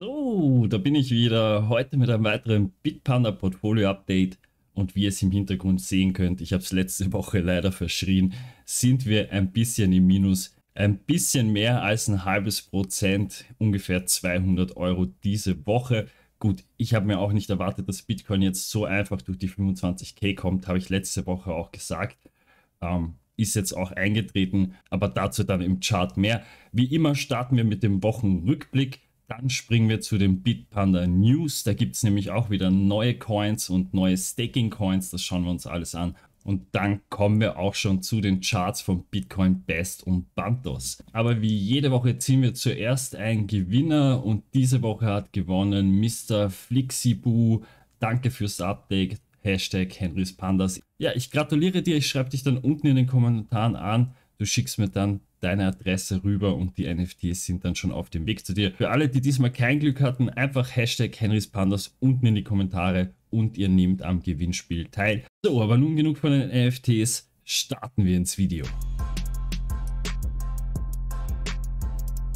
So, da bin ich wieder. Heute mit einem weiteren Bitpanda Portfolio Update. Und wie ihr es im Hintergrund sehen könnt, ich habe es letzte Woche leider verschrien, sind wir ein bisschen im Minus. Ein bisschen mehr als ein halbes Prozent, ungefähr 200 Euro diese Woche. Gut, ich habe mir auch nicht erwartet, dass Bitcoin jetzt so einfach durch die 25k kommt, habe ich letzte Woche auch gesagt. Ähm, ist jetzt auch eingetreten, aber dazu dann im Chart mehr. Wie immer starten wir mit dem Wochenrückblick. Dann springen wir zu den Bitpanda News. Da gibt es nämlich auch wieder neue Coins und neue Staking Coins. Das schauen wir uns alles an. Und dann kommen wir auch schon zu den Charts von Bitcoin Best und Bantos. Aber wie jede Woche ziehen wir zuerst einen Gewinner und diese Woche hat gewonnen Mr. Flixibu. Danke fürs Update. Hashtag Henrys Pandas. Ja, ich gratuliere dir. Ich schreibe dich dann unten in den Kommentaren an. Du schickst mir dann deine Adresse rüber und die NFTs sind dann schon auf dem Weg zu dir. Für alle, die diesmal kein Glück hatten, einfach Hashtag Henrys Pandas unten in die Kommentare und ihr nehmt am Gewinnspiel teil. So, aber nun genug von den NFTs, starten wir ins Video.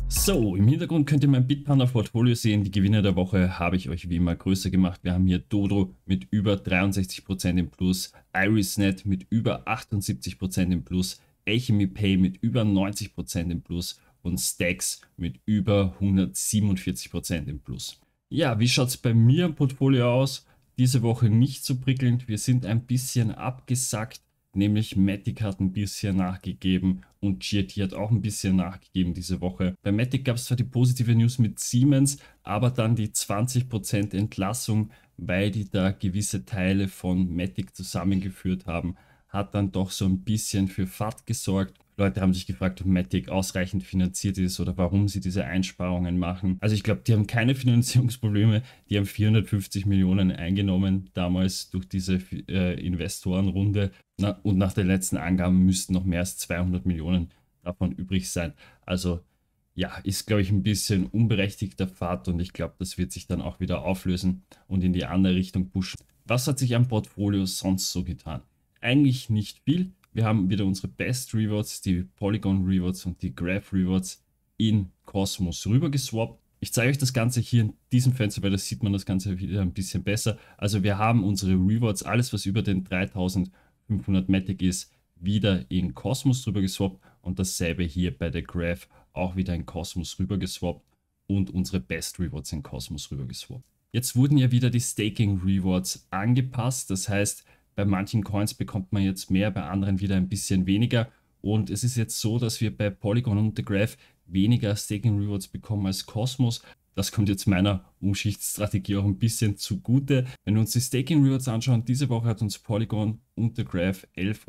So, im Hintergrund könnt ihr mein Bitpanda-Portfolio sehen. Die Gewinner der Woche habe ich euch wie immer größer gemacht. Wir haben hier Dodo mit über 63% im Plus, IrisNet mit über 78% im Plus, Alchemy Pay mit über 90% im Plus und Stacks mit über 147% im Plus. Ja, wie schaut es bei mir im Portfolio aus? Diese Woche nicht so prickelnd. Wir sind ein bisschen abgesackt, nämlich Matic hat ein bisschen nachgegeben und GIT hat auch ein bisschen nachgegeben diese Woche. Bei Matic gab es zwar die positive News mit Siemens, aber dann die 20% Entlassung, weil die da gewisse Teile von Matic zusammengeführt haben hat dann doch so ein bisschen für Fahrt gesorgt. Leute haben sich gefragt, ob Matic ausreichend finanziert ist oder warum sie diese Einsparungen machen. Also ich glaube, die haben keine Finanzierungsprobleme. Die haben 450 Millionen eingenommen damals durch diese äh, Investorenrunde. Na, und nach den letzten Angaben müssten noch mehr als 200 Millionen davon übrig sein. Also ja, ist, glaube ich, ein bisschen unberechtigter Fahrt und ich glaube, das wird sich dann auch wieder auflösen und in die andere Richtung pushen. Was hat sich am Portfolio sonst so getan? eigentlich nicht viel. Wir haben wieder unsere Best Rewards, die Polygon Rewards und die Graph Rewards in Cosmos rüber geswappt. Ich zeige euch das Ganze hier in diesem Fenster, weil da sieht man das Ganze wieder ein bisschen besser. Also wir haben unsere Rewards, alles was über den 3500 Matic ist, wieder in Cosmos drüber geswappt und dasselbe hier bei der Graph auch wieder in Cosmos rüber geswappt und unsere Best Rewards in Cosmos rüber geswappt. Jetzt wurden ja wieder die Staking Rewards angepasst, das heißt, bei manchen Coins bekommt man jetzt mehr, bei anderen wieder ein bisschen weniger. Und es ist jetzt so, dass wir bei Polygon und The Graph weniger Staking Rewards bekommen als Cosmos. Das kommt jetzt meiner Umschichtsstrategie auch ein bisschen zugute. Wenn wir uns die Staking Rewards anschauen, diese Woche hat uns Polygon und The Graph 11,25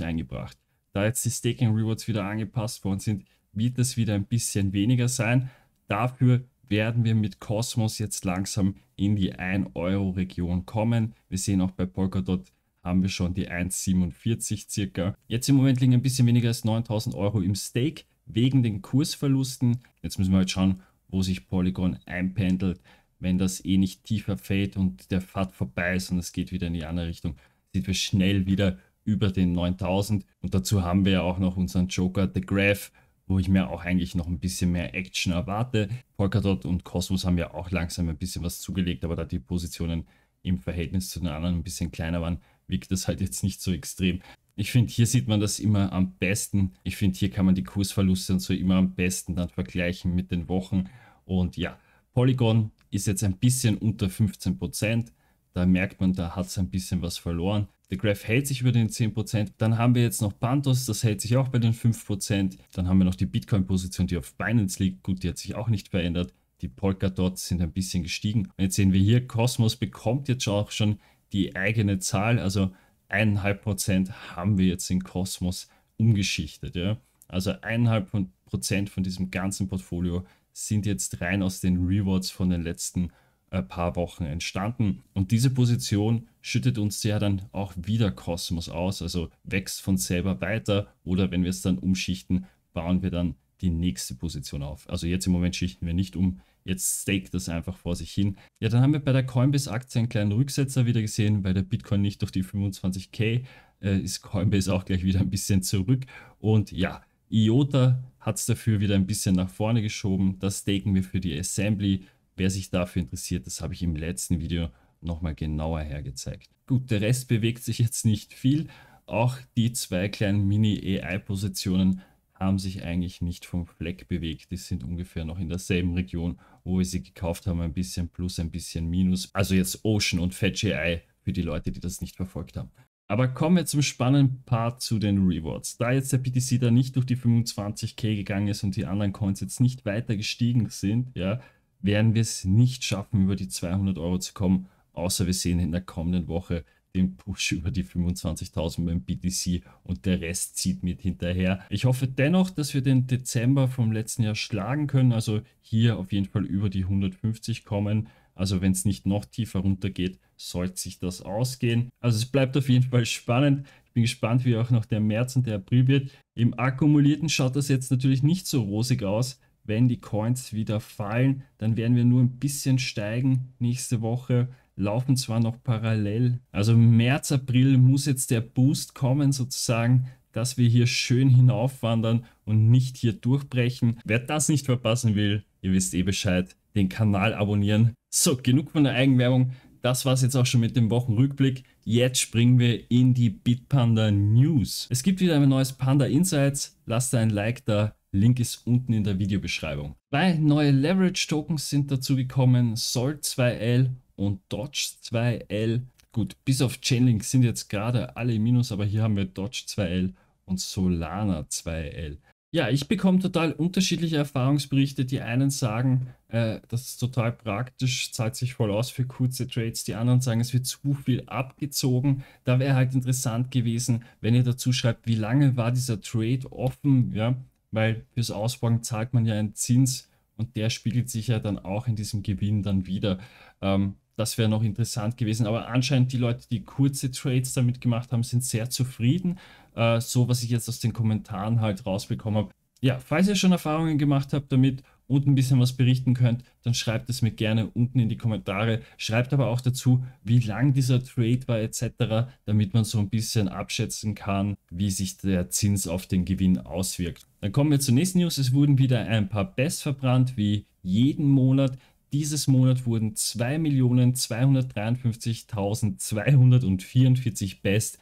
Euro eingebracht. Da jetzt die Staking Rewards wieder angepasst worden sind, wird es wieder ein bisschen weniger sein. Dafür werden wir mit Cosmos jetzt langsam in die 1-Euro-Region kommen. Wir sehen auch bei Polkadot haben wir schon die 1,47 circa. Jetzt im Moment liegen ein bisschen weniger als 9000 Euro im Stake wegen den Kursverlusten. Jetzt müssen wir halt schauen, wo sich Polygon einpendelt. Wenn das eh nicht tiefer fällt und der Pfad vorbei ist und es geht wieder in die andere Richtung, sind wir schnell wieder über den 9000. Und dazu haben wir ja auch noch unseren Joker The Graph, wo ich mir auch eigentlich noch ein bisschen mehr Action erwarte. Polkadot und Cosmos haben ja auch langsam ein bisschen was zugelegt, aber da die Positionen im Verhältnis zu den anderen ein bisschen kleiner waren, wirkt das halt jetzt nicht so extrem. Ich finde, hier sieht man das immer am besten. Ich finde, hier kann man die Kursverluste und so immer am besten dann vergleichen mit den Wochen. Und ja, Polygon ist jetzt ein bisschen unter 15 Prozent. Da merkt man, da hat es ein bisschen was verloren. The Graph hält sich über den 10%. Dann haben wir jetzt noch Pantos, das hält sich auch bei den 5%. Dann haben wir noch die Bitcoin-Position, die auf Binance liegt. Gut, die hat sich auch nicht verändert. Die Polkadot sind ein bisschen gestiegen. Und jetzt sehen wir hier, Cosmos bekommt jetzt auch schon die eigene Zahl. Also 1,5% haben wir jetzt in Cosmos umgeschichtet. Ja? Also 1,5% von diesem ganzen Portfolio sind jetzt rein aus den Rewards von den letzten ein paar Wochen entstanden. Und diese Position schüttet uns ja dann auch wieder Kosmos aus, also wächst von selber weiter oder wenn wir es dann umschichten, bauen wir dann die nächste Position auf. Also jetzt im Moment schichten wir nicht um, jetzt stake das einfach vor sich hin. Ja, dann haben wir bei der Coinbase-Aktie einen kleinen Rücksetzer wieder gesehen, weil der Bitcoin nicht durch die 25k äh, ist Coinbase auch gleich wieder ein bisschen zurück. Und ja, IOTA hat es dafür wieder ein bisschen nach vorne geschoben. Das staken wir für die Assembly Wer sich dafür interessiert, das habe ich im letzten Video nochmal genauer hergezeigt. Gut, der Rest bewegt sich jetzt nicht viel. Auch die zwei kleinen Mini-AI-Positionen haben sich eigentlich nicht vom Fleck bewegt. Die sind ungefähr noch in derselben Region, wo wir sie gekauft haben. Ein bisschen Plus, ein bisschen Minus. Also jetzt Ocean und Fetch AI für die Leute, die das nicht verfolgt haben. Aber kommen wir zum spannenden Part zu den Rewards. Da jetzt der BTC da nicht durch die 25k gegangen ist und die anderen Coins jetzt nicht weiter gestiegen sind, ja, werden wir es nicht schaffen, über die 200 Euro zu kommen, außer wir sehen in der kommenden Woche den Push über die 25.000 beim BTC und der Rest zieht mit hinterher. Ich hoffe dennoch, dass wir den Dezember vom letzten Jahr schlagen können, also hier auf jeden Fall über die 150 kommen. Also wenn es nicht noch tiefer runter geht, sollte sich das ausgehen. Also es bleibt auf jeden Fall spannend. Ich bin gespannt, wie auch noch der März und der April wird. Im Akkumulierten schaut das jetzt natürlich nicht so rosig aus wenn die Coins wieder fallen, dann werden wir nur ein bisschen steigen nächste Woche. Laufen zwar noch parallel. Also März, April muss jetzt der Boost kommen, sozusagen, dass wir hier schön hinaufwandern und nicht hier durchbrechen. Wer das nicht verpassen will, ihr wisst eh Bescheid, den Kanal abonnieren. So, genug von der Eigenwerbung. Das war es jetzt auch schon mit dem Wochenrückblick. Jetzt springen wir in die Bitpanda News. Es gibt wieder ein neues Panda Insights. Lasst ein Like da Link ist unten in der Videobeschreibung. Zwei neue Leverage Tokens sind dazugekommen, Sol 2L und Dodge 2L. Gut, bis auf Chainlink sind jetzt gerade alle im Minus, aber hier haben wir Dodge 2L und Solana 2L. Ja, ich bekomme total unterschiedliche Erfahrungsberichte. Die einen sagen, äh, das ist total praktisch, zahlt sich voll aus für kurze Trades. Die anderen sagen, es wird zu viel abgezogen. Da wäre halt interessant gewesen, wenn ihr dazu schreibt, wie lange war dieser Trade offen, ja, weil fürs Ausborgen zahlt man ja einen Zins und der spiegelt sich ja dann auch in diesem Gewinn dann wieder. Ähm, das wäre noch interessant gewesen, aber anscheinend die Leute, die kurze Trades damit gemacht haben, sind sehr zufrieden. Äh, so was ich jetzt aus den Kommentaren halt rausbekommen habe. Ja, falls ihr schon Erfahrungen gemacht habt damit und ein bisschen was berichten könnt, dann schreibt es mir gerne unten in die Kommentare. Schreibt aber auch dazu, wie lang dieser Trade war etc., damit man so ein bisschen abschätzen kann, wie sich der Zins auf den Gewinn auswirkt. Dann kommen wir zur nächsten News. Es wurden wieder ein paar Best verbrannt, wie jeden Monat. Dieses Monat wurden 2.253.244 Best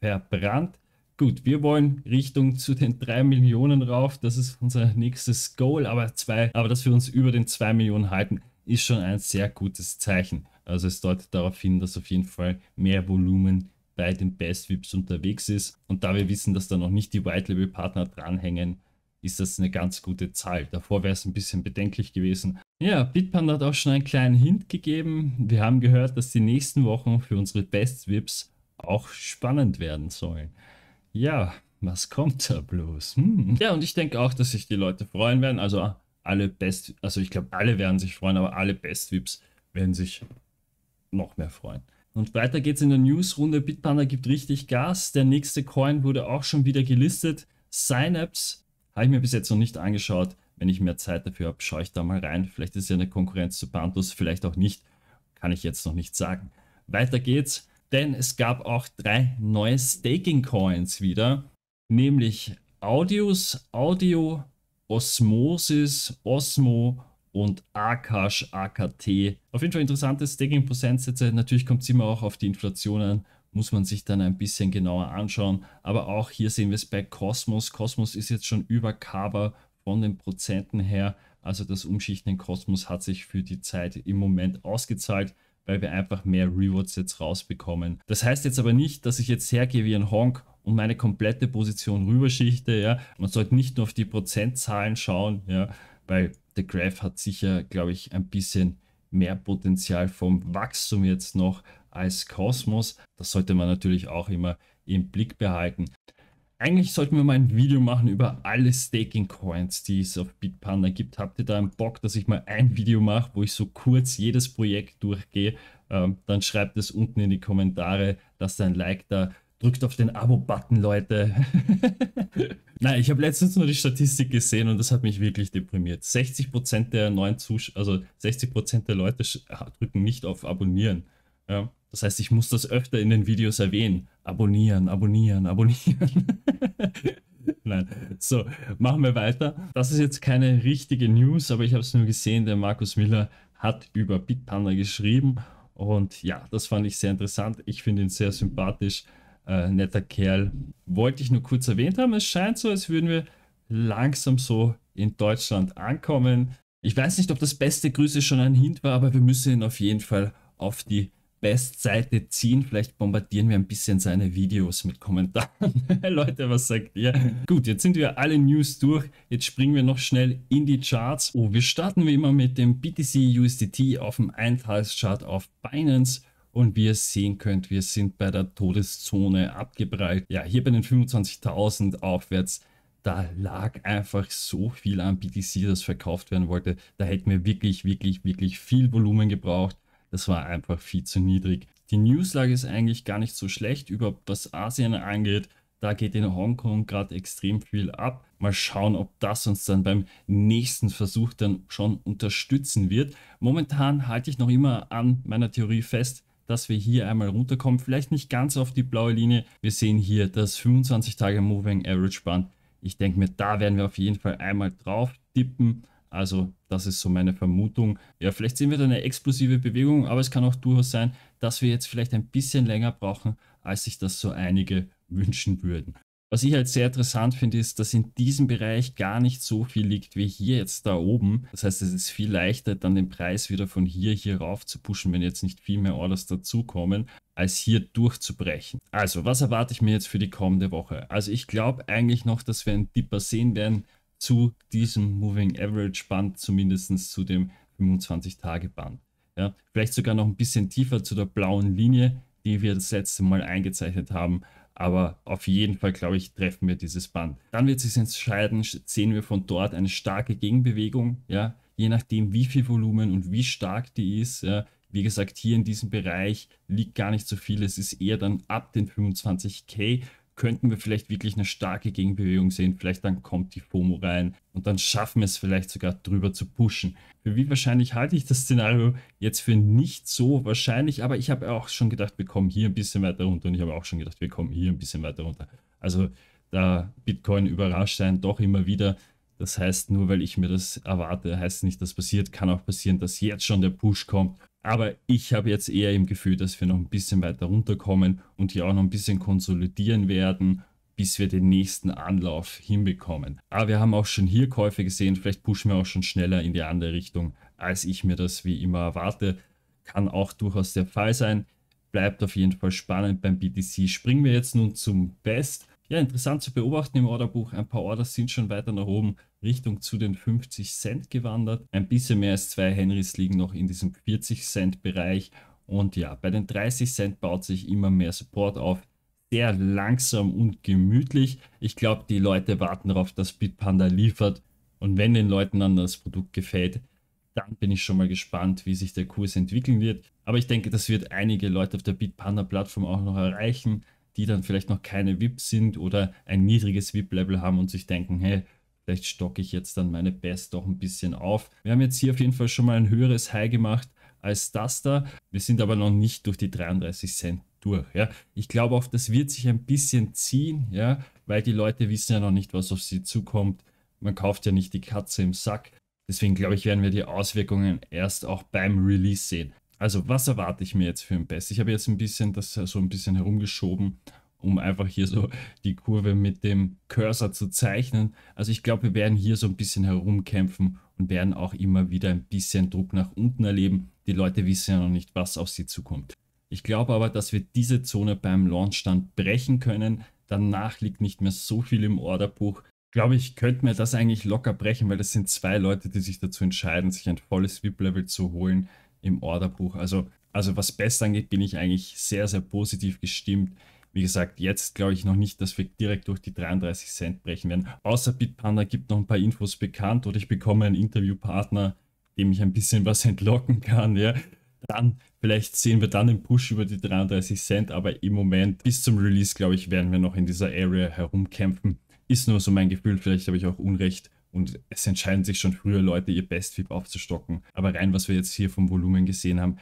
verbrannt. Gut, wir wollen Richtung zu den 3 Millionen rauf. Das ist unser nächstes Goal, aber, zwei, aber dass wir uns über den 2 Millionen halten, ist schon ein sehr gutes Zeichen. Also es deutet darauf hin, dass auf jeden Fall mehr Volumen bei den Best Vips unterwegs ist. Und da wir wissen, dass da noch nicht die White Label Partner dranhängen, ist das eine ganz gute Zahl. Davor wäre es ein bisschen bedenklich gewesen. Ja, Bitpanda hat auch schon einen kleinen Hint gegeben. Wir haben gehört, dass die nächsten Wochen für unsere Best Vips auch spannend werden sollen ja, was kommt da bloß? Hm. Ja, und ich denke auch, dass sich die Leute freuen werden. Also alle Best, also ich glaube, alle werden sich freuen, aber alle Best-Vips werden sich noch mehr freuen. Und weiter geht's in der Newsrunde. Bitpanda gibt richtig Gas. Der nächste Coin wurde auch schon wieder gelistet. Synapse habe ich mir bis jetzt noch nicht angeschaut. Wenn ich mehr Zeit dafür habe, schaue ich da mal rein. Vielleicht ist ja eine Konkurrenz zu Pantos, vielleicht auch nicht. Kann ich jetzt noch nicht sagen. Weiter geht's. Denn es gab auch drei neue Staking Coins wieder, nämlich Audius, Audio, Osmosis, Osmo und Akash, AKT. Auf jeden Fall interessante Staking-Prozentsätze. Natürlich kommt es immer auch auf die Inflation an, muss man sich dann ein bisschen genauer anschauen. Aber auch hier sehen wir es bei Cosmos. Cosmos ist jetzt schon über Kaba von den Prozenten her. Also das Umschichten in Cosmos hat sich für die Zeit im Moment ausgezahlt weil wir einfach mehr Rewards jetzt rausbekommen. Das heißt jetzt aber nicht, dass ich jetzt hergehe wie ein Honk und meine komplette Position rüberschichte. Ja? Man sollte nicht nur auf die Prozentzahlen schauen, ja? weil der Graph hat sicher, glaube ich, ein bisschen mehr Potenzial vom Wachstum jetzt noch als Kosmos. Das sollte man natürlich auch immer im Blick behalten. Eigentlich sollten wir mal ein Video machen über alle Staking Coins, die es auf Bitpanda gibt. Habt ihr da einen Bock, dass ich mal ein Video mache, wo ich so kurz jedes Projekt durchgehe? Ähm, dann schreibt es unten in die Kommentare, lasst ein Like da, drückt auf den Abo-Button, Leute. Nein, ich habe letztens nur die Statistik gesehen und das hat mich wirklich deprimiert. 60% der neuen Zusch also 60% der Leute drücken nicht auf Abonnieren. Ja? Das heißt, ich muss das öfter in den Videos erwähnen. Abonnieren, abonnieren, abonnieren. Nein. So, machen wir weiter. Das ist jetzt keine richtige News, aber ich habe es nur gesehen, der Markus Miller hat über Bitpanda geschrieben. Und ja, das fand ich sehr interessant. Ich finde ihn sehr sympathisch. Äh, netter Kerl. Wollte ich nur kurz erwähnt haben. Es scheint so, als würden wir langsam so in Deutschland ankommen. Ich weiß nicht, ob das beste Grüße schon ein Hint war, aber wir müssen ihn auf jeden Fall auf die Bestseite ziehen. Vielleicht bombardieren wir ein bisschen seine Videos mit Kommentaren. Leute, was sagt ihr? Gut, jetzt sind wir alle News durch. Jetzt springen wir noch schnell in die Charts. Oh, wir starten wie immer mit dem BTC USDT auf dem Eintagschart auf Binance. Und wie ihr sehen könnt, wir sind bei der Todeszone abgeprallt. Ja, hier bei den 25.000 aufwärts da lag einfach so viel an BTC, das verkauft werden wollte. Da hätten wir wirklich, wirklich, wirklich viel Volumen gebraucht. Das war einfach viel zu niedrig. Die Newslage ist eigentlich gar nicht so schlecht, überhaupt was Asien angeht. Da geht in Hongkong gerade extrem viel ab. Mal schauen, ob das uns dann beim nächsten Versuch dann schon unterstützen wird. Momentan halte ich noch immer an meiner Theorie fest, dass wir hier einmal runterkommen. Vielleicht nicht ganz auf die blaue Linie. Wir sehen hier das 25 Tage Moving Average Band. Ich denke mir, da werden wir auf jeden Fall einmal drauf tippen. Also, das ist so meine Vermutung. Ja, vielleicht sehen wir da eine explosive Bewegung, aber es kann auch durchaus sein, dass wir jetzt vielleicht ein bisschen länger brauchen, als sich das so einige wünschen würden. Was ich halt sehr interessant finde, ist, dass in diesem Bereich gar nicht so viel liegt wie hier jetzt da oben. Das heißt, es ist viel leichter, dann den Preis wieder von hier hier rauf zu pushen, wenn jetzt nicht viel mehr Orders dazukommen, als hier durchzubrechen. Also, was erwarte ich mir jetzt für die kommende Woche? Also, ich glaube eigentlich noch, dass wir einen Dipper sehen werden zu diesem Moving Average Band, zumindest zu dem 25-Tage-Band. Ja, vielleicht sogar noch ein bisschen tiefer zu der blauen Linie, die wir das letzte Mal eingezeichnet haben. Aber auf jeden Fall, glaube ich, treffen wir dieses Band. Dann wird sich entscheiden, sehen wir von dort eine starke Gegenbewegung. Ja, je nachdem, wie viel Volumen und wie stark die ist. Ja, wie gesagt, hier in diesem Bereich liegt gar nicht so viel. Es ist eher dann ab den 25k könnten wir vielleicht wirklich eine starke Gegenbewegung sehen. Vielleicht dann kommt die FOMO rein und dann schaffen wir es vielleicht sogar drüber zu pushen. Für wie wahrscheinlich halte ich das Szenario jetzt für nicht so wahrscheinlich, aber ich habe auch schon gedacht, wir kommen hier ein bisschen weiter runter und ich habe auch schon gedacht, wir kommen hier ein bisschen weiter runter. Also da Bitcoin überrascht einen doch immer wieder. Das heißt, nur weil ich mir das erwarte, heißt nicht, dass passiert. Kann auch passieren, dass jetzt schon der Push kommt aber ich habe jetzt eher im Gefühl, dass wir noch ein bisschen weiter runterkommen und hier auch noch ein bisschen konsolidieren werden, bis wir den nächsten Anlauf hinbekommen. Aber wir haben auch schon hier Käufe gesehen, vielleicht pushen wir auch schon schneller in die andere Richtung, als ich mir das wie immer erwarte. Kann auch durchaus der Fall sein. Bleibt auf jeden Fall spannend beim BTC. Springen wir jetzt nun zum Best. Ja, interessant zu beobachten im Orderbuch. Ein paar Orders sind schon weiter nach oben Richtung zu den 50 Cent gewandert. Ein bisschen mehr als zwei Henrys liegen noch in diesem 40 Cent Bereich. Und ja, bei den 30 Cent baut sich immer mehr Support auf. Sehr langsam und gemütlich. Ich glaube, die Leute warten darauf, dass Bitpanda liefert. Und wenn den Leuten dann das Produkt gefällt, dann bin ich schon mal gespannt, wie sich der Kurs entwickeln wird. Aber ich denke, das wird einige Leute auf der Bitpanda-Plattform auch noch erreichen die dann vielleicht noch keine VIP sind oder ein niedriges VIP-Level haben und sich denken, hey, vielleicht stocke ich jetzt dann meine Best doch ein bisschen auf. Wir haben jetzt hier auf jeden Fall schon mal ein höheres High gemacht als das da. Wir sind aber noch nicht durch die 33 Cent durch. Ja. Ich glaube auch, das wird sich ein bisschen ziehen, ja, weil die Leute wissen ja noch nicht, was auf sie zukommt. Man kauft ja nicht die Katze im Sack. Deswegen glaube ich, werden wir die Auswirkungen erst auch beim Release sehen. Also, was erwarte ich mir jetzt für ein Best? Ich habe jetzt ein bisschen das äh, so ein bisschen herumgeschoben, um einfach hier so die Kurve mit dem Cursor zu zeichnen. Also, ich glaube, wir werden hier so ein bisschen herumkämpfen und werden auch immer wieder ein bisschen Druck nach unten erleben. Die Leute wissen ja noch nicht, was auf sie zukommt. Ich glaube aber, dass wir diese Zone beim Launchstand brechen können. Danach liegt nicht mehr so viel im Orderbuch glaube ich, könnte mir das eigentlich locker brechen, weil das sind zwei Leute, die sich dazu entscheiden, sich ein volles VIP-Level zu holen im Orderbuch. Also, also was Best angeht, bin ich eigentlich sehr, sehr positiv gestimmt. Wie gesagt, jetzt glaube ich noch nicht, dass wir direkt durch die 33 Cent brechen werden. Außer Bitpanda gibt noch ein paar Infos bekannt oder ich bekomme einen Interviewpartner, dem ich ein bisschen was entlocken kann. Ja. Dann, vielleicht sehen wir dann den Push über die 33 Cent, aber im Moment, bis zum Release, glaube ich, werden wir noch in dieser Area herumkämpfen. Ist nur so mein Gefühl, vielleicht habe ich auch Unrecht. Und es entscheiden sich schon früher Leute, ihr best aufzustocken. Aber rein, was wir jetzt hier vom Volumen gesehen haben,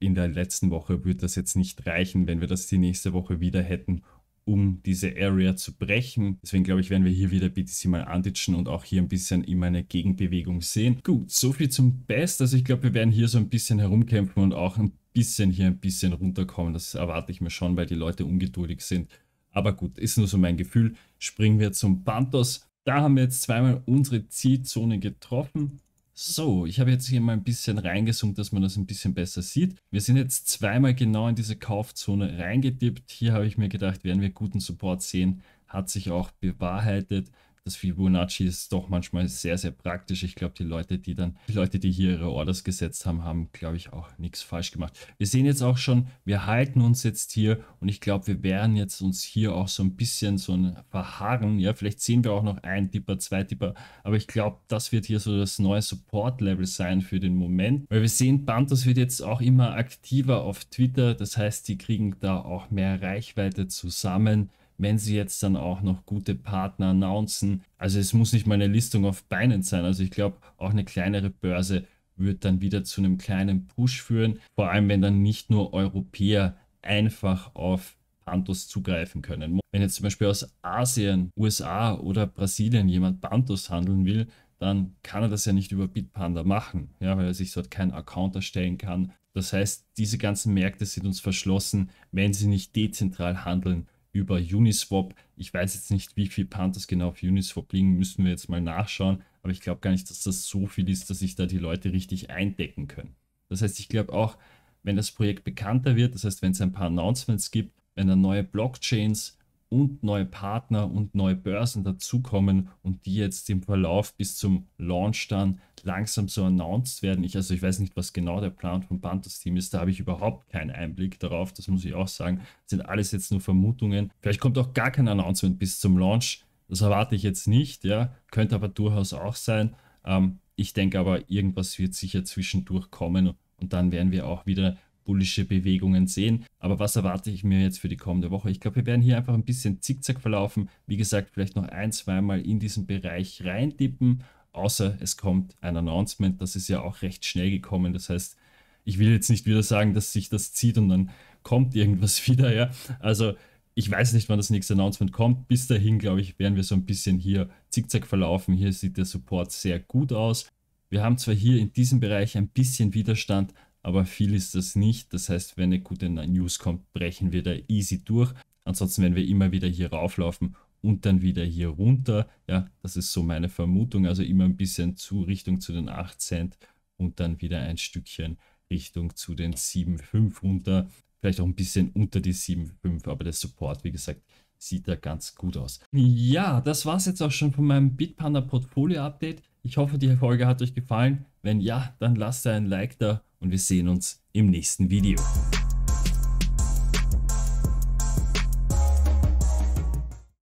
in der letzten Woche würde das jetzt nicht reichen, wenn wir das die nächste Woche wieder hätten, um diese Area zu brechen. Deswegen glaube ich, werden wir hier wieder BTC mal anditschen und auch hier ein bisschen immer eine Gegenbewegung sehen. Gut, so viel zum Best. Also ich glaube, wir werden hier so ein bisschen herumkämpfen und auch ein bisschen hier ein bisschen runterkommen. Das erwarte ich mir schon, weil die Leute ungeduldig sind. Aber gut, ist nur so mein Gefühl. Springen wir zum Pantos. Da haben wir jetzt zweimal unsere Zielzone getroffen. So, ich habe jetzt hier mal ein bisschen reingezoomt, dass man das ein bisschen besser sieht. Wir sind jetzt zweimal genau in diese Kaufzone reingedippt. Hier habe ich mir gedacht, werden wir guten Support sehen. Hat sich auch bewahrheitet das Fibonacci ist doch manchmal sehr, sehr praktisch. Ich glaube, die Leute, die dann, die Leute, die hier ihre Orders gesetzt haben, haben, glaube ich, auch nichts falsch gemacht. Wir sehen jetzt auch schon, wir halten uns jetzt hier und ich glaube, wir werden jetzt uns hier auch so ein bisschen so ein Verharren. Ja, vielleicht sehen wir auch noch ein Tipper, zwei Tipper, aber ich glaube, das wird hier so das neue Support-Level sein für den Moment, weil wir sehen, Bantos wird jetzt auch immer aktiver auf Twitter. Das heißt, die kriegen da auch mehr Reichweite zusammen wenn sie jetzt dann auch noch gute Partner announcen. Also es muss nicht mal eine Listung auf Beinen sein. Also ich glaube, auch eine kleinere Börse wird dann wieder zu einem kleinen Push führen. Vor allem, wenn dann nicht nur Europäer einfach auf Pantos zugreifen können. Wenn jetzt zum Beispiel aus Asien, USA oder Brasilien jemand Pantos handeln will, dann kann er das ja nicht über Bitpanda machen, ja, weil er sich dort keinen Account erstellen kann. Das heißt, diese ganzen Märkte sind uns verschlossen, wenn sie nicht dezentral handeln über Uniswap. Ich weiß jetzt nicht, wie viel Panthers genau auf Uniswap liegen, müssen wir jetzt mal nachschauen. Aber ich glaube gar nicht, dass das so viel ist, dass sich da die Leute richtig eindecken können. Das heißt, ich glaube auch, wenn das Projekt bekannter wird, das heißt, wenn es ein paar Announcements gibt, wenn dann neue Blockchains und neue Partner und neue Börsen dazukommen und die jetzt im Verlauf bis zum Launch dann langsam so announced werden. Ich, also ich weiß nicht, was genau der Plan von Panthers Team ist, da habe ich überhaupt keinen Einblick darauf, das muss ich auch sagen. Das sind alles jetzt nur Vermutungen. Vielleicht kommt auch gar kein Announcement bis zum Launch. Das erwarte ich jetzt nicht, ja. Könnte aber durchaus auch sein. Ähm, ich denke aber, irgendwas wird sicher zwischendurch kommen und dann werden wir auch wieder bullische Bewegungen sehen. Aber was erwarte ich mir jetzt für die kommende Woche? Ich glaube, wir werden hier einfach ein bisschen zickzack verlaufen. Wie gesagt, vielleicht noch ein, zweimal in diesen Bereich reintippen. Außer es kommt ein Announcement, das ist ja auch recht schnell gekommen. Das heißt, ich will jetzt nicht wieder sagen, dass sich das zieht und dann kommt irgendwas wieder. Ja? Also ich weiß nicht, wann das nächste Announcement kommt. Bis dahin, glaube ich, werden wir so ein bisschen hier zickzack verlaufen. Hier sieht der Support sehr gut aus. Wir haben zwar hier in diesem Bereich ein bisschen Widerstand, aber viel ist das nicht. Das heißt, wenn eine gute News kommt, brechen wir da easy durch. Ansonsten werden wir immer wieder hier rauflaufen und dann wieder hier runter. Ja, das ist so meine Vermutung. Also immer ein bisschen zu Richtung zu den 8 Cent und dann wieder ein Stückchen Richtung zu den 7,5 runter. Vielleicht auch ein bisschen unter die 7,5, aber der Support, wie gesagt, sieht da ganz gut aus. Ja, das war es jetzt auch schon von meinem Bitpanda Portfolio Update. Ich hoffe, die Folge hat euch gefallen. Wenn ja, dann lasst ein Like da und wir sehen uns im nächsten Video.